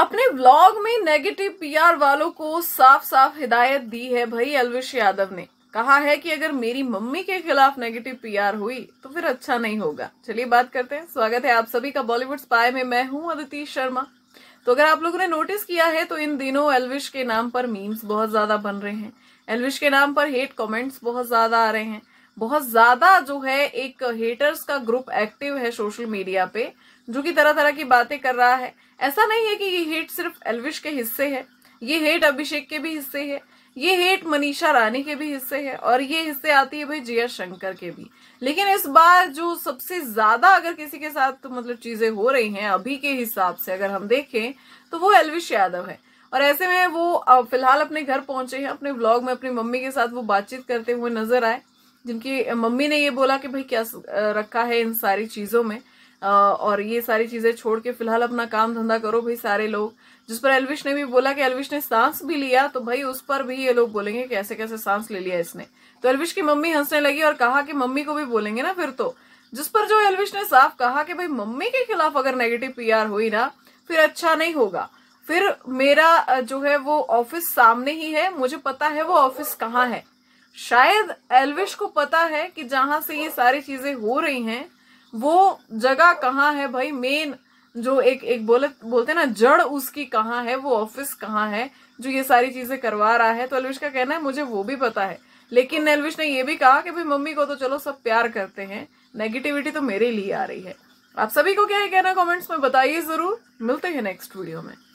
अपने ब्लॉग में negative PR वालों को साफ साफ हिदायत दी है भाई अलविश यादव ने कहा है कि अगर मेरी मम्मी के खिलाफ नेगेटिव पीआर हुई तो फिर अच्छा नहीं होगा चलिए बात करते हैं स्वागत है आप सभी का बॉलीवुड स्पाई में मैं हूं अदिति शर्मा तो अगर आप लोगों ने नोटिस किया है तो इन दिनों एलविश के नाम पर मीम्स बहुत ज्यादा बन रहे हैं एलविश के नाम पर हेट कमेंट्स बहुत ज्यादा आ रहे हैं बहुत ज्यादा जो है एक हेटर्स का ग्रुप एक्टिव है सोशल मीडिया पे जो कि तरह तरह की बातें कर रहा है ऐसा नहीं है कि ये हेट सिर्फ एलविश के हिस्से है ये हेट अभिषेक के भी हिस्से है ये हेट मनीषा रानी के भी हिस्से है और ये हिस्से आती है भाई जिया शंकर के भी लेकिन इस बार जो सबसे ज्यादा अगर किसी के साथ तो मतलब चीजें हो रही हैं अभी के हिसाब से अगर हम देखें तो वो एलविश यादव है और ऐसे में वो फिलहाल अपने घर पहुंचे हैं अपने ब्लॉग में अपनी मम्मी के साथ वो बातचीत करते हुए नजर आए जिनकी मम्मी ने ये बोला कि भाई क्या रखा है इन सारी चीज़ों में और ये सारी चीज़ें छोड़ के फिलहाल अपना काम धंधा करो भाई सारे लोग जिस पर एलविश ने भी बोला कि एलविश ने सांस भी लिया तो भाई उस पर भी ये लोग बोलेंगे कैसे कैसे सांस ले लिया इसने तो एलविश की मम्मी हंसने लगी और कहा कि मम्मी को भी बोलेंगे ना फिर तो जिस पर जो एलविश ने साफ कहा कि भाई मम्मी के खिलाफ अगर नेगेटिव पी हुई ना फिर अच्छा नहीं होगा फिर मेरा जो है वो ऑफिस सामने ही है मुझे पता है वो ऑफिस कहाँ है शायद एलविश को पता है कि जहां से ये सारी चीज़ें हो रही हैं वो जगह कहाँ है भाई मेन जो एक एक बोले बोलते ना जड़ उसकी कहाँ है वो ऑफिस कहाँ है जो ये सारी चीज़ें करवा रहा है तो एलविश का कहना है मुझे वो भी पता है लेकिन एलविश ने ये भी कहा कि भाई मम्मी को तो चलो सब प्यार करते हैं नेगेटिविटी तो मेरे लिए आ रही है आप सभी को क्या है कहना कमेंट्स में बताइए ज़रूर मिलते हैं नेक्स्ट वीडियो में